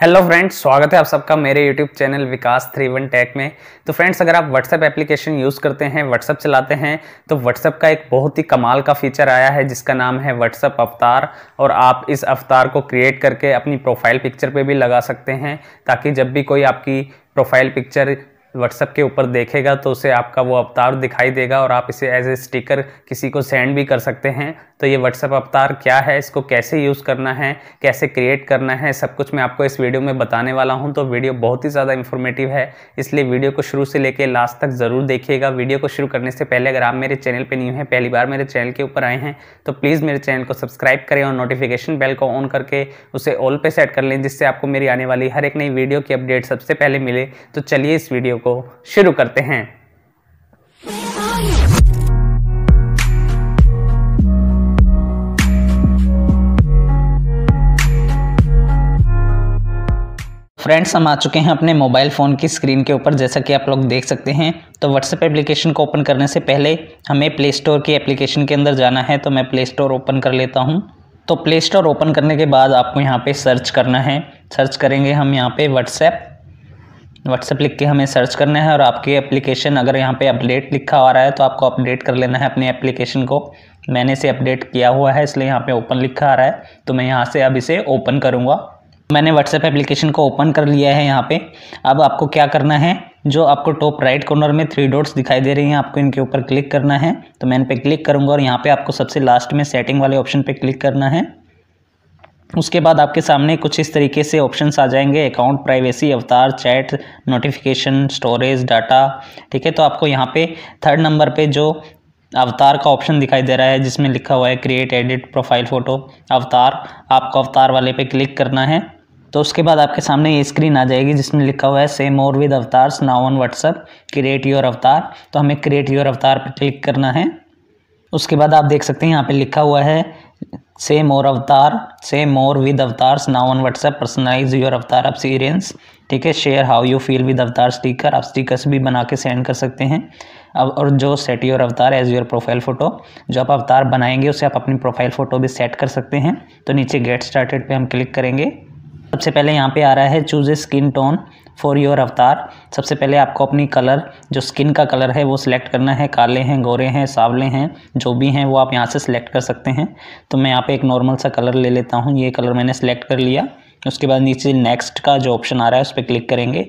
hello friends स्वागत है आप सबका मेरे YouTube channel Vikas three one tech में तो फ्रेंड्स अगर आप व्हाट्सएप एप्लीकेशन यूज़ करते हैं व्हाट्सएप चलाते हैं तो व्हाट्सएप का एक बहुत ही कमाल का फीचर आया है जिसका नाम है व्हाट्सएप अवतार और आप इस अवतार को क्रिएट करके अपनी प्रोफाइल पिक्चर पे भी लगा सकते हैं ताकि जब भी कोई आपकी प्रोफाइल पिक्चर व्हाट्सएप के ऊपर देखेगा तो उसे आपका वो अवतार दिखाई देगा और आप इसे एज ए स्टिकर किसी को सेंड भी कर सकते हैं तो ये व्हाट्सएप अवतार क्या है इसको कैसे यूज़ करना है कैसे क्रिएट करना है सब कुछ मैं आपको इस वीडियो में बताने वाला हूँ तो वीडियो बहुत ही ज़्यादा इन्फॉर्मेटिव है इसलिए वीडियो को शुरू से लेकर लास्ट तक ज़रूर देखिएगा वीडियो को शुरू करने से पहले अगर आप मेरे चैनल पर न्यू हैं पहली बार मेरे चैनल के ऊपर आए हैं तो प्लीज़ मेरे चैनल को सब्सक्राइब करें और नोटिफिकेशन बेल को ऑन करके उसे ऑल पर सेट कर लें जिससे आपको मेरी आने वाली हर एक नई वीडियो की अपडेट सबसे पहले मिले तो चलिए इस वीडियो को शुरू करते हैं फ्रेंड्स हम आ चुके हैं अपने मोबाइल फ़ोन की स्क्रीन के ऊपर जैसा कि आप लोग देख सकते हैं तो व्हाट्सएप एप्लीकेशन को ओपन करने से पहले हमें प्ले स्टोर की एप्लीकेशन के अंदर जाना है तो मैं प्ले स्टोर ओपन कर लेता हूं तो प्ले स्टोर ओपन करने के बाद आपको यहां पे सर्च करना है सर्च करेंगे हम यहां पे व्हाट्सएप व्हाट्सएप लिख के हमें सर्च करना है और आपके एप्लीकेशन अगर यहाँ पे अपडेट लिखा आ रहा है तो आपको अपडेट कर लेना है अपने एप्लीकेशन को मैंने इसे अपडेट किया हुआ है इसलिए यहाँ पे ओपन लिखा आ रहा है तो मैं यहाँ से अब इसे ओपन करूँगा मैंने व्हाट्सएप एप्लीकेशन को ओपन कर लिया है यहाँ पर अब आपको क्या करना है जो आपको टॉप राइट कॉर्नर में थ्री डॉट्स दिखाई दे रही हैं आपको इनके ऊपर क्लिक करना है तो मैं इन पर क्लिक करूँगा और यहाँ पर आपको सबसे लास्ट में सेटिंग वाले ऑप्शन पर क्लिक करना है उसके बाद आपके सामने कुछ इस तरीके से ऑप्शंस आ जाएंगे account privacy avatar chat notification storage data ठीक है तो आपको यहाँ पे थर्ड नंबर पे जो अवतार का ऑप्शन दिखाई दे रहा है जिसमें लिखा हुआ है क्रिएट एडिट प्रोफाइल फ़ोटो अवतार आपको अवतार वाले पे क्लिक करना है तो उसके बाद आपके सामने ये स्क्रीन आ जाएगी जिसमें लिखा हुआ है say more with avatars now on WhatsApp create your avatar तो हमें क्रिएट योर अवतार पर क्लिक करना है उसके बाद आप देख सकते हैं यहाँ पे लिखा हुआ है say more avatar say more with avatars now on WhatsApp personalize your avatar appearance ठीक है share how you feel with avatar sticker आप स्टिकर्स भी बना के सेंड कर सकते हैं अब और जो set your avatar as your profile photo जो आप अवतार बनाएंगे उसे आप अपनी प्रोफाइल फ़ोटो भी सेट कर सकते हैं तो नीचे गेट स्टार्टेड पे हम क्लिक करेंगे सबसे पहले यहाँ पे आ रहा है choose a skin tone for your avatar सबसे पहले आपको अपनी कलर जो स्किन का कलर है वो सिलेक्ट करना है काले हैं गोरे हैं सावले हैं जो भी हैं वो आप यहाँ से सिलेक्ट कर सकते हैं तो मैं यहाँ पे एक नॉर्मल सा कलर ले लेता हूँ ये कलर मैंने सेलेक्ट कर लिया उसके बाद नीचे नेक्स्ट का जो ऑप्शन आ रहा है उस पर क्लिक करेंगे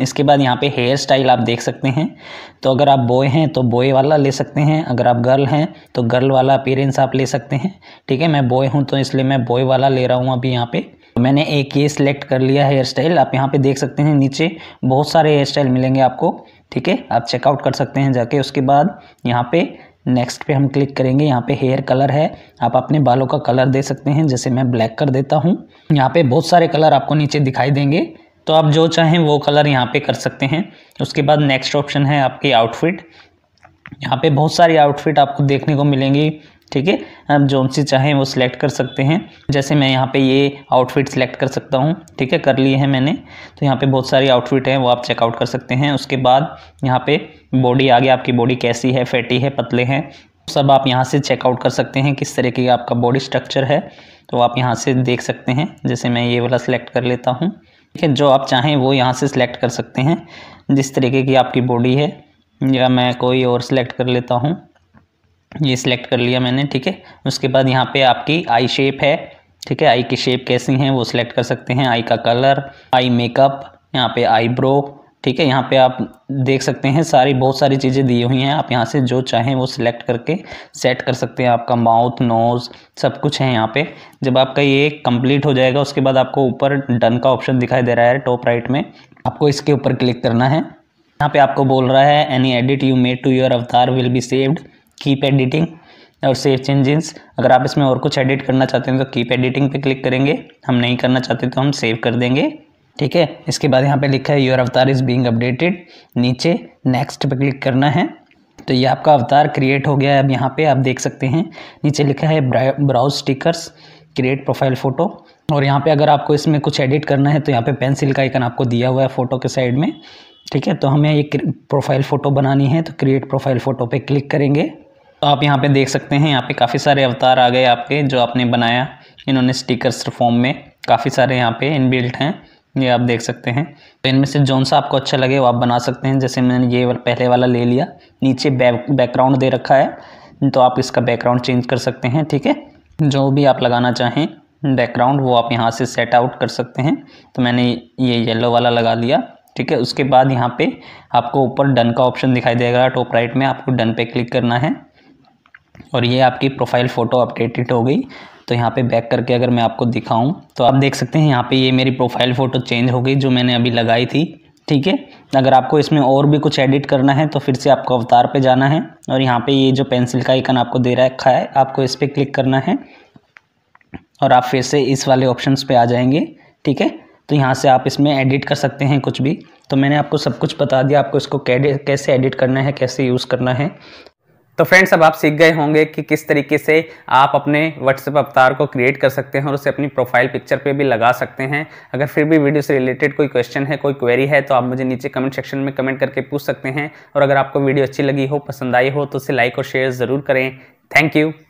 इसके बाद यहाँ पे हेयर स्टाइल आप देख सकते हैं तो अगर आप बॉय हैं तो बॉय वाला ले सकते हैं अगर आप गर्ल हैं तो गर्ल वाला अपीरेंस आप ले सकते हैं ठीक है मैं बॉय हूँ तो इसलिए मैं बॉय वाला ले रहा हूँ अभी यहाँ पे तो मैंने एक ये सिलेक्ट कर लिया हेयर स्टाइल आप यहाँ पे देख सकते हैं नीचे बहुत सारे हेयर स्टाइल मिलेंगे आपको ठीक है आप चेकआउट कर सकते हैं जाके उसके बाद यहाँ पे नेक्स्ट पे हम क्लिक करेंगे यहाँ पे हेयर कलर है आप अपने बालों का कलर दे सकते हैं जैसे मैं ब्लैक कर देता हूँ यहाँ पे बहुत सारे कलर आपको नीचे दिखाई देंगे तो आप जो चाहें वो कलर यहाँ पे कर सकते हैं उसके बाद नेक्स्ट ऑप्शन है आपकी आउटफिट यहाँ पे बहुत सारी आउटफिट आपको देखने को मिलेंगी ठीक है आप जोन सी चाहें वो सिलेक्ट कर सकते हैं जैसे मैं यहाँ पे ये आउटफिट सिलेक्ट कर सकता हूँ ठीक है कर लिए हैं मैंने तो यहाँ पे बहुत सारी आउटफिट हैं वो आप चेकआउट कर सकते हैं उसके बाद यहाँ पे बॉडी आ गया आपकी बॉडी कैसी है फैटी है पतले हैं सब आप यहाँ से चेकआउट कर सकते हैं किस तरीके का आपका बॉडी स्ट्रक्चर है तो आप यहाँ से देख सकते हैं जैसे मैं ये वाला सिलेक्ट कर लेता हूँ ठीक है जो आप चाहें वो यहाँ से सिलेक्ट कर सकते हैं जिस तरीके की आपकी बॉडी है या मैं कोई और सिलेक्ट कर लेता हूँ ये सिलेक्ट कर लिया मैंने ठीक है उसके बाद यहाँ पे आपकी आई शेप है ठीक है आई की शेप कैसी है वो सिलेक्ट कर सकते हैं आई का कलर आई मेकअप यहाँ पे आईब्रो ठीक है यहाँ पे आप देख सकते हैं सारी बहुत सारी चीज़ें दी हुई हैं आप यहाँ से जो चाहें वो सिलेक्ट करके सेट कर सकते हैं आपका माउथ नोज़ सब कुछ है यहाँ पे जब आपका ये कंप्लीट हो जाएगा उसके बाद आपको ऊपर डन का ऑप्शन दिखाई दे रहा है टॉप राइट में आपको इसके ऊपर क्लिक करना है यहाँ पे आपको बोल रहा है any edit you made to your avatar will be saved keep editing और सेव चेंजेस अगर आप इसमें और कुछ एडिट करना चाहते हैं तो कीप एडिटिंग पे क्लिक करेंगे हम नहीं करना चाहते तो हम सेव कर देंगे ठीक है इसके बाद यहाँ पे लिखा है your avatar is being updated नीचे नेक्स्ट पे क्लिक करना है तो ये आपका अवतार क्रिएट हो गया है अब यहाँ पे आप देख सकते हैं नीचे लिखा है browse stickers create profile photo और यहाँ पे अगर आपको इसमें कुछ एडिट करना है तो यहाँ पे पेंसिल का आइकन आपको दिया हुआ है फ़ोटो के साइड में ठीक है तो हमें ये प्रोफाइल फ़ोटो बनानी है तो क्रिएट प्रोफाइल फ़ोटो पर क्लिक करेंगे तो आप यहाँ पर देख सकते हैं यहाँ पर काफ़ी सारे अवतार आ गए आपके जो आपने बनाया इन्होंने स्टिकर्स फॉर्म में काफ़ी सारे यहाँ पर इनबिल्ट हैं ये आप देख सकते हैं तो इनमें से जौन सा आपको अच्छा लगे वो आप बना सकते हैं जैसे मैंने ये पहले वाला ले लिया नीचे बैकग्राउंड दे रखा है तो आप इसका बैकग्राउंड चेंज कर सकते हैं ठीक है जो भी आप लगाना चाहें बैकग्राउंड वो आप यहाँ से सेट आउट कर सकते हैं तो मैंने ये येलो वाला लगा लिया ठीक है उसके बाद यहाँ पे आपको ऊपर डन का ऑप्शन दिखाई देगा टॉप राइट में आपको डन पे क्लिक करना है और ये आपकी प्रोफाइल फ़ोटो अपडेटेड हो गई तो यहाँ पे बैक करके अगर मैं आपको दिखाऊं तो आप देख सकते हैं यहाँ पे ये मेरी प्रोफाइल फ़ोटो चेंज हो गई जो मैंने अभी लगाई थी ठीक है अगर आपको इसमें और भी कुछ एडिट करना है तो फिर से आपको अवतार पे जाना है और यहाँ पे ये जो पेंसिल का आइकन आपको दे रखा है आपको इस पर क्लिक करना है और आप फिर से इस वाले ऑप्शन पर आ जाएंगे ठीक है तो यहाँ से आप इसमें एडिट कर सकते हैं कुछ भी तो मैंने आपको सब कुछ बता दिया आपको इसको कैसे एडिट करना है कैसे यूज़ करना है तो फ्रेंड्स अब आप सीख गए होंगे कि किस तरीके से आप अपने व्हाट्सएप अवतार को क्रिएट कर सकते हैं और उसे अपनी प्रोफाइल पिक्चर पे भी लगा सकते हैं अगर फिर भी वीडियो से रिलेटेड कोई क्वेश्चन है कोई क्वेरी है तो आप मुझे नीचे कमेंट सेक्शन में कमेंट करके पूछ सकते हैं और अगर आपको वीडियो अच्छी लगी हो पसंद आई हो तो उसे लाइक और शेयर ज़रूर करें थैंक यू